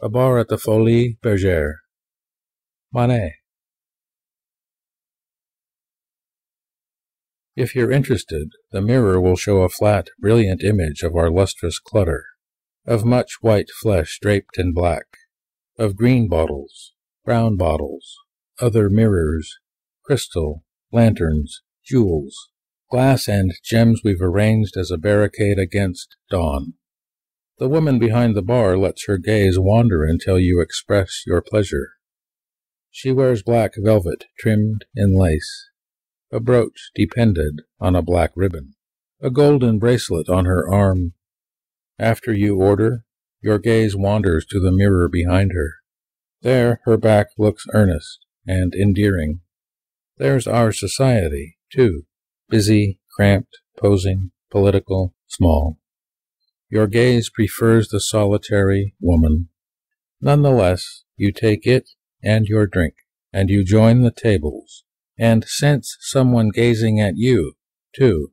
A bar at the Folie Bergère. Manet. If you're interested, the mirror will show a flat, brilliant image of our lustrous clutter, of much white flesh draped in black, of green bottles, brown bottles, other mirrors, crystal, lanterns, jewels, glass and gems we've arranged as a barricade against dawn. The woman behind the bar lets her gaze wander until you express your pleasure. She wears black velvet trimmed in lace, a brooch depended on a black ribbon, a golden bracelet on her arm. After you order, your gaze wanders to the mirror behind her. There, her back looks earnest and endearing. There's our society, too busy, cramped, posing, political, small. Your gaze prefers the solitary woman. Nonetheless, you take it and your drink, and you join the tables, and sense someone gazing at you, too,